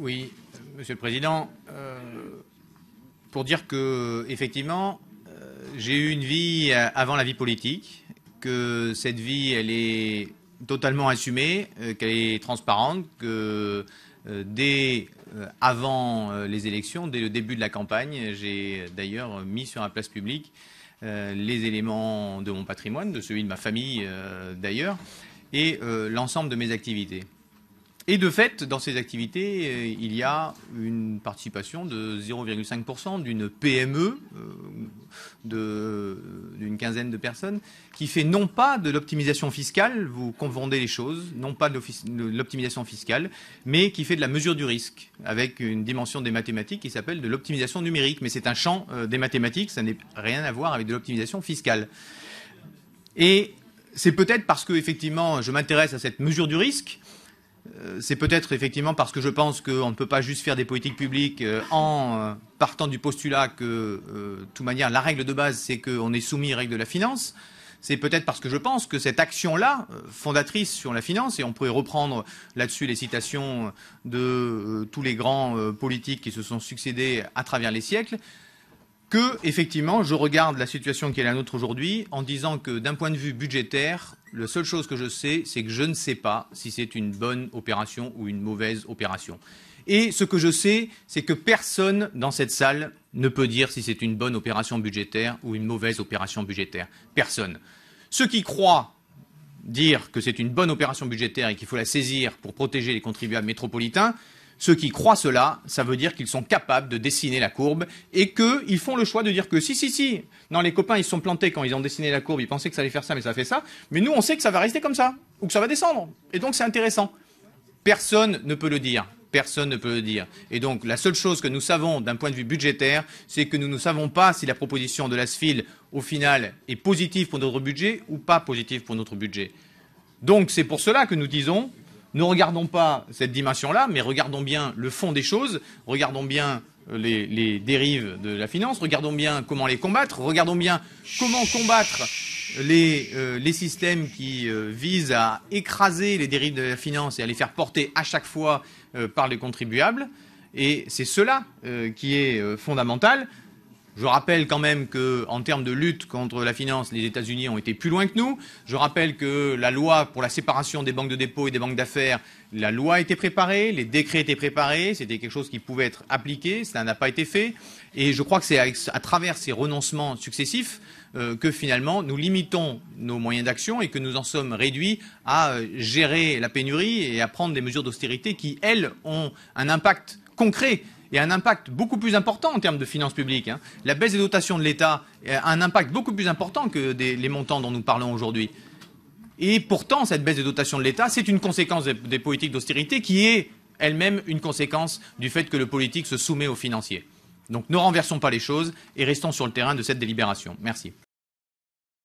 Oui, Monsieur le Président, euh, pour dire que effectivement, euh, j'ai eu une vie euh, avant la vie politique, que cette vie, elle est totalement assumée, qu'elle est transparente, que dès avant les élections, dès le début de la campagne, j'ai d'ailleurs mis sur la place publique les éléments de mon patrimoine, de celui de ma famille d'ailleurs, et euh, l'ensemble de mes activités. Et de fait, dans ces activités, euh, il y a une participation de 0,5% d'une PME euh, d'une quinzaine de personnes qui fait non pas de l'optimisation fiscale, vous confondez les choses, non pas de l'optimisation fiscale, mais qui fait de la mesure du risque avec une dimension des mathématiques qui s'appelle de l'optimisation numérique. Mais c'est un champ des mathématiques, ça n'a rien à voir avec de l'optimisation fiscale. Et c'est peut-être parce que effectivement je m'intéresse à cette mesure du risque. Euh, c'est peut-être effectivement parce que je pense qu'on ne peut pas juste faire des politiques publiques euh, en euh, partant du postulat que, de toute manière, la règle de base, c'est qu'on est soumis aux règles de la finance c'est peut-être parce que je pense que cette action-là, fondatrice sur la finance, et on pourrait reprendre là-dessus les citations de tous les grands politiques qui se sont succédés à travers les siècles, que, effectivement, je regarde la situation qui est la nôtre aujourd'hui en disant que d'un point de vue budgétaire, la seule chose que je sais, c'est que je ne sais pas si c'est une bonne opération ou une mauvaise opération. Et ce que je sais, c'est que personne dans cette salle ne peut dire si c'est une bonne opération budgétaire ou une mauvaise opération budgétaire. Personne. Ceux qui croient dire que c'est une bonne opération budgétaire et qu'il faut la saisir pour protéger les contribuables métropolitains, ceux qui croient cela, ça veut dire qu'ils sont capables de dessiner la courbe et qu'ils font le choix de dire que si, si, si, non, les copains, ils se sont plantés quand ils ont dessiné la courbe, ils pensaient que ça allait faire ça, mais ça fait ça. Mais nous, on sait que ça va rester comme ça ou que ça va descendre. Et donc, c'est intéressant. Personne ne peut le dire. Personne ne peut le dire. Et donc, la seule chose que nous savons d'un point de vue budgétaire, c'est que nous ne savons pas si la proposition de la SFIL au final, est positive pour notre budget ou pas positive pour notre budget. Donc, c'est pour cela que nous disons ne regardons pas cette dimension-là, mais regardons bien le fond des choses, regardons bien euh, les, dérives de la finance, regardons bien comment les combattre, regardons bien comment combattre euh, les, systèmes qui euh, visent à écraser les dérives de la finance et à les faire porter à chaque fois par les contribuables. Et c'est cela qui est fondamental. Je rappelle quand même que, en termes de lutte contre la finance, les États-Unis ont été plus loin que nous. Je rappelle que la loi pour la séparation des banques de dépôt et des banques d'affaires, la loi était préparée, les décrets étaient préparés, c'était quelque chose qui pouvait être appliqué, cela n'a pas été fait. Et je crois que c'est à travers ces renoncements successifs euh, que finalement nous limitons nos moyens d'action et que nous en sommes réduits à euh, gérer la pénurie et à prendre des mesures d'austérité qui, elles, ont un impact concret et un impact beaucoup plus important en termes de finances publiques. Hein. La baisse des dotations de l'État a un impact beaucoup plus important que les montants dont nous parlons aujourd'hui. Et pourtant, cette baisse des dotations de l'État, c'est une conséquence des politiques d'austérité qui est elle-même une conséquence du fait que le politique se soumet aux financiers. Donc ne renversons pas les choses et restons sur le terrain de cette délibération. Merci.